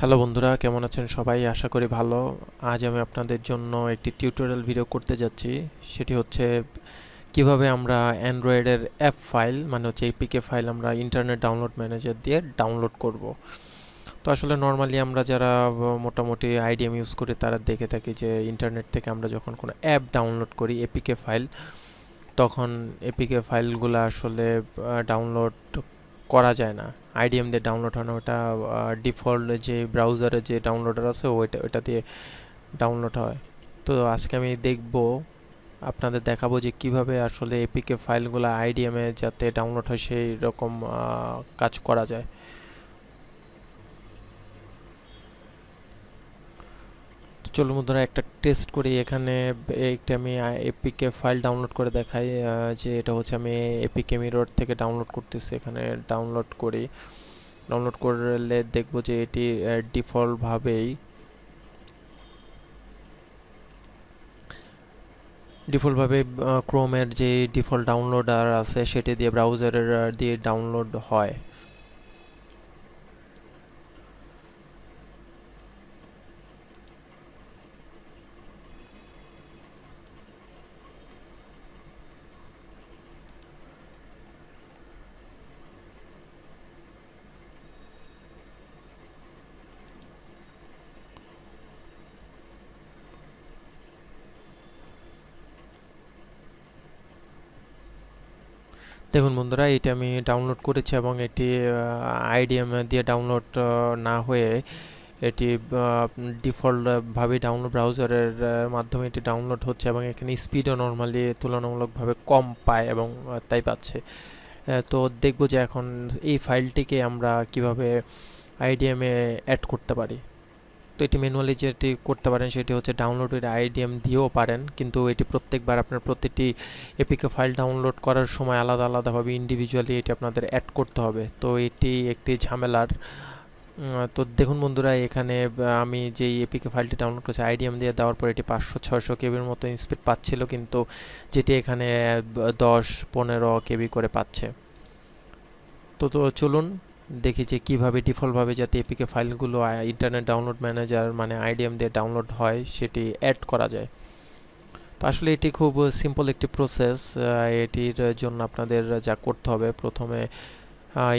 hello বন্ধুরা কেমন আছেন সবাই আশা করি ভালো আজ আমি আপনাদের জন্য একটি টিউটোরিয়াল ভিডিও করতে যাচ্ছি সেটি হচ্ছে কিভাবে আমরা অ্যান্ড্রয়েডের অ্যাপ ফাইল মানে হচ্ছে এপিকে ফাইল আমরা ইন্টারনেট ডাউনলোড ম্যানেজার দিয়ে ডাউনলোড করব তো আসলে নর্মালি আমরা যারা মোটামুটি আইডিএম ইউজ করি তারা দেখে থাকি যে ইন্টারনেট থেকে আমরা যখন কোনো অ্যাপ ডাউনলোড করি এপিকে ফাইল তখন এপিকে ফাইলগুলো আসলে ডাউনলোড করা যায় না আইডিএম দিয়ে ডাউনলোড হয় না ওটা ডিফল্ট যে ব্রাউজারে যে ডাউনলোডার আছে ওইটা ওইটা দিয়ে ডাউনলোড হয় তো আজকে আমি দেখব আপনাদের দেখাবো যে কিভাবে আসলে এপিকে ফাইলগুলো আইডিএমে যাতে ডাউনলোড হয় সেই রকম কাজ করা যায় চলো বন্ধুরা একটা টেস্ট করি এখানে একটা আমি এপিকে ফাইল ডাউনলোড করে দেখাই যে এটা হচ্ছে আমি এপিকে মিরর থেকে ডাউনলোড করতেছি এখানে ডাউনলোড করি ডাউনলোড করলে দেখবো যে এটি ডিফল্টভাবেই ডিফল্টভাবে ক্রোমের যে ডিফল্ট ডাউনলোডার আছে সেটি দিয়ে ব্রাউজারের দিয়ে ডাউনলোড হয় দেখুন বন্ধুরা এটি আমি ডাউনলোড করেছি এবং এটি আইডিএম দিয়ে ডাউনলোড না হয়ে এটি ডিফল্টভাবে ডাউনলোড ব্রাউজারের মাধ্যমে এটি ডাউনলোড হচ্ছে এবং এখানে স্পিডও নর্মালি তুলনামূলকভাবে কম পায় এবং তাই পাচ্ছে তো দেখব যে এখন এই ফাইলটিকে আমরা কিভাবে আইডিএমে অ্যাড করতে পারি তো এটি ম্যানুয়ালি যেটি করতে পারেন সেটি হচ্ছে ডাউনলোডের আইডিএম দিয়েও পারেন কিন্তু এটি প্রত্যেকবার আপনার প্রতিটি এপিকে ফাইল ডাউনলোড করার সময় আলাদা আলাদাভাবে ইন্ডিভিজুয়ালি এটি আপনাদের অ্যাড করতে হবে তো এটি একটি ঝামেলার তো দেখুন বন্ধুরা এখানে আমি যেই এপিকে ফাইলটি ডাউনলোড করেছি আইডিএম দিয়ে দেওয়ার পর এটি পাঁচশো ছয়শো কেবির মতো স্পিড পাচ্ছিল কিন্তু যেটি এখানে দশ পনেরো কেবি করে পাচ্ছে তো তো চলুন দেখি যে কীভাবে ডিফল্টভাবে যাতে এপিকে ফাইলগুলো ইন্টারনেট ডাউনলোড ম্যানেজার মানে আইডিএম দিয়ে ডাউনলোড হয় সেটি অ্যাড করা যায় তো আসলে এটি খুব সিম্পল একটি প্রসেস এটির জন্য আপনাদের যা করতে হবে প্রথমে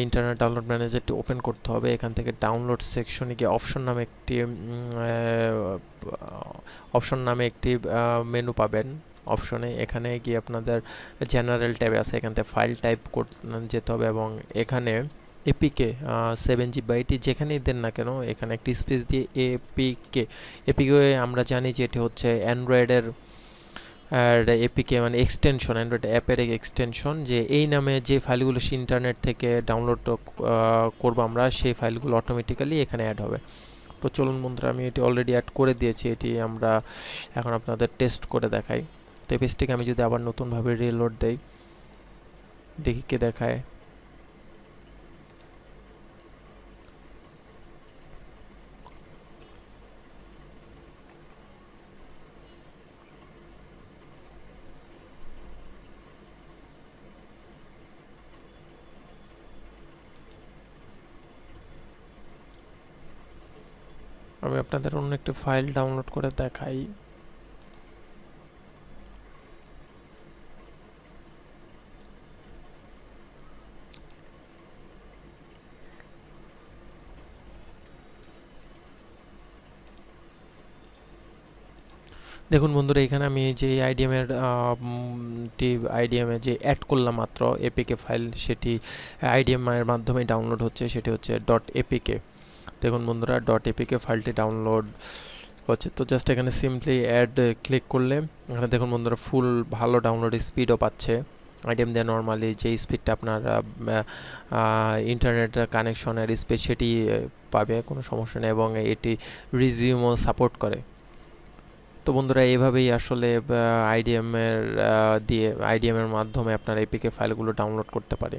ইন্টারনেট ডাউনলোড ম্যানেজারটি ওপেন করতে হবে এখান থেকে ডাউনলোড সেকশনে গিয়ে অপশন নামে একটি অপশন নামে একটি মেনু পাবেন অপশনে এখানে গিয়ে আপনাদের জেনারেল ট্যাবে আছে এখান থেকে ফাইল টাইপ করতে যেতে হবে এবং এখানে এপিকে সেভেন জি বা এটি যেখানেই দেন না কেন এখানে একটি স্পেস দিয়ে এপিকে এপিকে আমরা জানি যে এটি হচ্ছে অ্যান্ড্রয়েডের আর এপিকে মানে এক্সটেনশন অ্যান্ড্রয়েড অ্যাপের এক্সটেনশন যে এই নামে যে ফাইলগুলো সে ইন্টারনেট থেকে ডাউনলোড করবো আমরা সেই ফাইলগুলো অটোমেটিক্যালি এখানে অ্যাড হবে তো চলুন বন্ধুরা আমি এটি অলরেডি অ্যাড করে দিয়েছি এটি আমরা এখন আপনাদের টেস্ট করে দেখাই তো এই আমি যদি আবার নতুনভাবে রিলোড দেই দেখি কে দেখায় আমি আপনাদের অন্য একটি ফাইল ডাউনলোড করে দেখাই দেখুন বন্ধুরা এখানে আমি যে আইডিএম এর টি আইডিএম এ যে অ্যাড করলাম মাত্র এপিকে ফাইল সেটি আইডিএম এর মাধ্যমে ডাউনলোড হচ্ছে সেটি হচ্ছে ডট এপিকে দেখুন বন্ধুরা ডট এপিকে ফাইলটি ডাউনলোড হচ্ছে তো জাস্ট এখানে সিম্পলি অ্যাড ক্লিক করলে এখানে দেখুন বন্ধুরা ফুল ভালো ডাউনলোড স্পিডও পাচ্ছে আইটেম দেয় নর্মালি যে স্পিডটা আপনার ইন্টারনেট কানেকশনের স্পিড সেটি পাবে কোনো সমস্যা নেই এবং এটি রিজিউমও সাপোর্ট করে তো বন্ধুরা এইভাবেই আসলে আইডিএমের দিয়ে আইডিএমের মাধ্যমে আপনার এপিকে ফাইলগুলো ডাউনলোড করতে পারে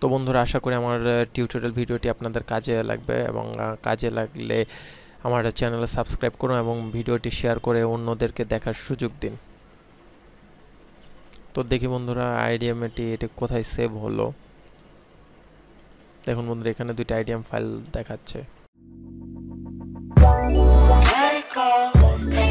তো বন্ধুরা আশা করি আমার টিউটোরিয়াল ভিডিওটি আপনাদের কাজে লাগবে এবং কাজে লাগলে আমার চ্যানেলে সাবস্ক্রাইব করুন এবং ভিডিওটি শেয়ার করে অন্যদেরকে দেখার সুযোগ দিন তো দেখি বন্ধুরা আইডিএম এটি এটি কোথায় সেভ হলো দেখুন বন্ধুরা এখানে দুইটা আইডিএম ফাইল দেখাচ্ছে